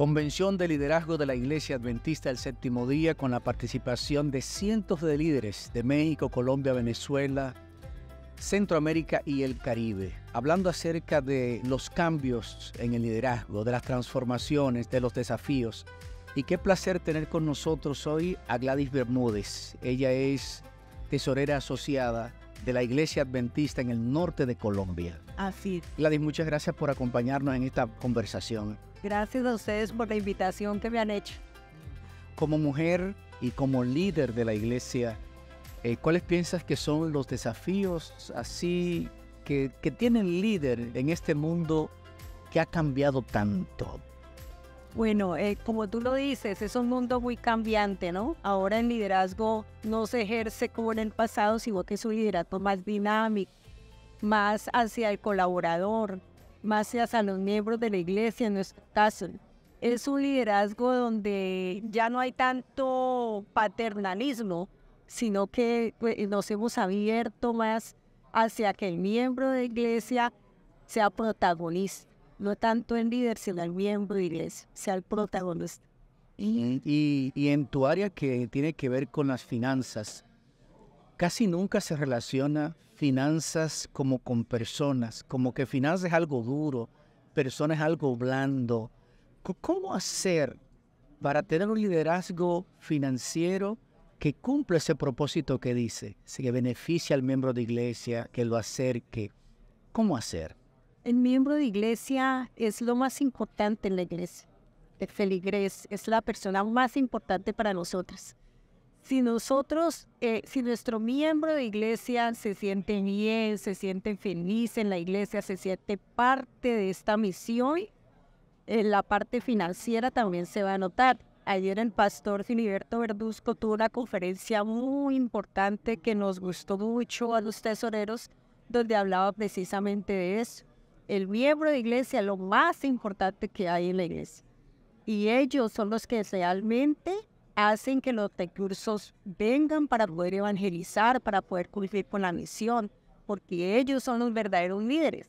Convención de Liderazgo de la Iglesia Adventista del Séptimo Día con la participación de cientos de líderes de México, Colombia, Venezuela, Centroamérica y el Caribe, hablando acerca de los cambios en el liderazgo, de las transformaciones, de los desafíos. Y qué placer tener con nosotros hoy a Gladys Bermúdez. Ella es tesorera asociada de la Iglesia Adventista en el norte de Colombia. Así es. Gladys, muchas gracias por acompañarnos en esta conversación. Gracias a ustedes por la invitación que me han hecho. Como mujer y como líder de la Iglesia, eh, ¿cuáles piensas que son los desafíos así que, que tiene el líder en este mundo que ha cambiado tanto? Bueno, eh, como tú lo dices, es un mundo muy cambiante, ¿no? Ahora el liderazgo no se ejerce como en el pasado, sino que es un liderazgo más dinámico, más hacia el colaborador, más hacia los miembros de la iglesia en nuestro caso. Es un liderazgo donde ya no hay tanto paternalismo, sino que pues, nos hemos abierto más hacia que el miembro de la iglesia sea protagonista no tanto en líder, sino al miembro de iglesia, sea el protagonista. Y, y, en tu área que tiene que ver con las finanzas, casi nunca se relaciona finanzas como con personas, como que finanzas es algo duro, personas es algo blando. ¿Cómo hacer para tener un liderazgo financiero que cumpla ese propósito que dice, que beneficia al miembro de iglesia, que lo acerque? ¿Cómo hacer? El miembro de iglesia es lo más importante en la iglesia. El feligrés es la persona más importante para nosotros. Si nosotros, eh, si nuestro miembro de iglesia se siente bien, se siente feliz en la iglesia, se siente parte de esta misión, en la parte financiera también se va a notar. Ayer el pastor Filiberto Verduzco tuvo una conferencia muy importante que nos gustó mucho a los tesoreros, donde hablaba precisamente de eso el miembro de iglesia, lo más importante que hay en la iglesia. Y ellos son los que realmente hacen que los recursos vengan para poder evangelizar, para poder cumplir con la misión, porque ellos son los verdaderos líderes.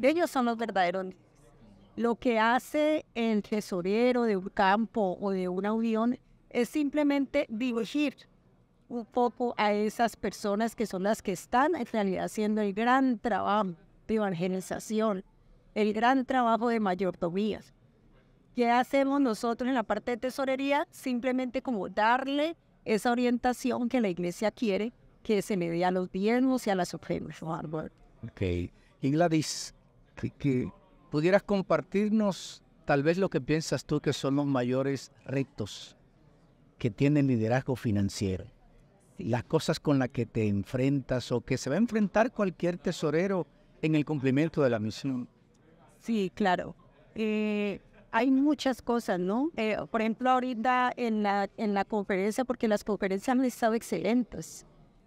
Ellos son los verdaderos líderes. Lo que hace el tesorero de un campo o de una unión es simplemente dirigir un poco a esas personas que son las que están en realidad haciendo el gran trabajo evangelización, el gran trabajo de mayordomías. ¿Qué hacemos nosotros en la parte de tesorería? Simplemente como darle esa orientación que la iglesia quiere que se le dé a los bienes y a las ofrendas. Ok. Y Gladys, que, pudieras compartirnos tal vez lo que piensas tú que son los mayores retos que tiene el liderazgo financiero. Las cosas con las que te enfrentas o que se va a enfrentar cualquier tesorero en el cumplimiento de la misión. Sí, claro. Eh, hay muchas cosas, ¿no? Eh, por ejemplo, ahorita en la, en la conferencia, porque las conferencias han estado excelentes,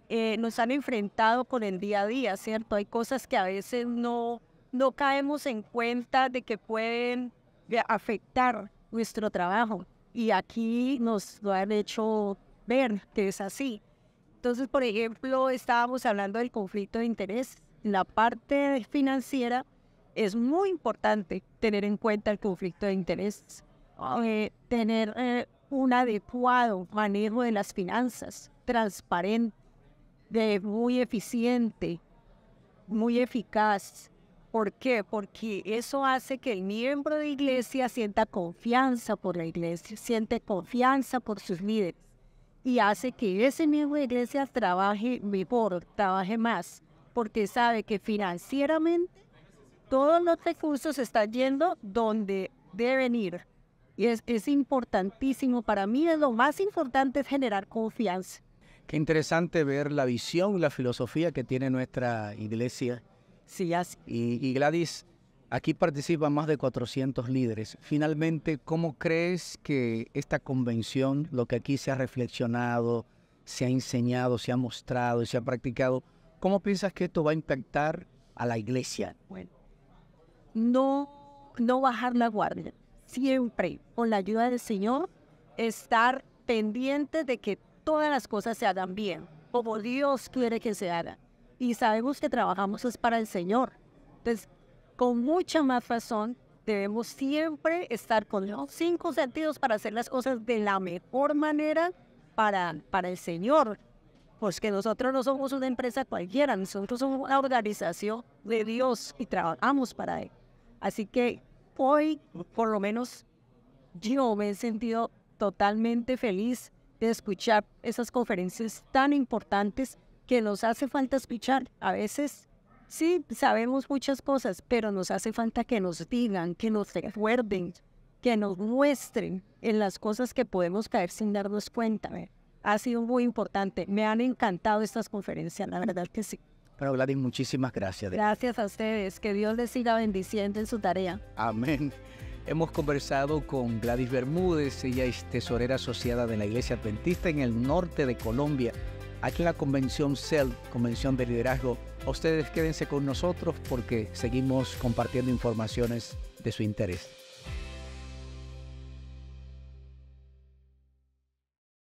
eh, nos han enfrentado con el día a día, ¿cierto? Hay cosas que a veces no, no caemos en cuenta de que pueden afectar nuestro trabajo. Y aquí nos lo han hecho ver que es así. Entonces, por ejemplo, estábamos hablando del conflicto de intereses la parte financiera es muy importante tener en cuenta el conflicto de intereses, eh, tener eh, un adecuado manejo de las finanzas, transparente, muy eficiente, muy eficaz. ¿Por qué? Porque eso hace que el miembro de iglesia sienta confianza por la iglesia, siente confianza por sus líderes y hace que ese miembro de iglesia trabaje mejor, trabaje más porque sabe que financieramente todos los recursos están yendo donde deben ir. Y es, importantísimo, para mí es lo más importante es generar confianza. Qué interesante ver la visión, y la filosofía que tiene nuestra iglesia. Sí, así. Y, y Gladys, aquí participan más de 400 líderes. Finalmente, ¿cómo crees que esta convención, lo que aquí se ha reflexionado, se ha enseñado, se ha mostrado y se ha practicado, ¿Cómo piensas que esto va a impactar a la iglesia? Bueno, no, no bajar la guardia. Siempre, con la ayuda del Señor, estar pendiente de que todas las cosas se hagan bien, como Dios quiere que se hagan. Y sabemos que trabajamos es para el Señor. Entonces, con mucha más razón, debemos siempre estar con los cinco sentidos para hacer las cosas de la mejor manera para, para el Señor, pues que nosotros no somos una empresa cualquiera, nosotros somos una organización de Dios y trabajamos para Él. Así que hoy, por lo menos, yo me he sentido totalmente feliz de escuchar esas conferencias tan importantes que nos hace falta escuchar. A veces sí sabemos muchas cosas, pero nos hace falta que nos digan, que nos recuerden, que nos muestren en las cosas que podemos caer sin darnos cuenta ha sido muy importante. Me han encantado estas conferencias, la verdad que sí. Bueno, Gladys, muchísimas gracias. Gracias a ustedes. Que Dios les siga bendiciendo en su tarea. Amén. Hemos conversado con Gladys Bermúdez, ella es tesorera asociada de la Iglesia Adventista en el norte de Colombia, aquí en la convención CEL, Convención de Liderazgo. ustedes quédense con nosotros porque seguimos compartiendo informaciones de su interés.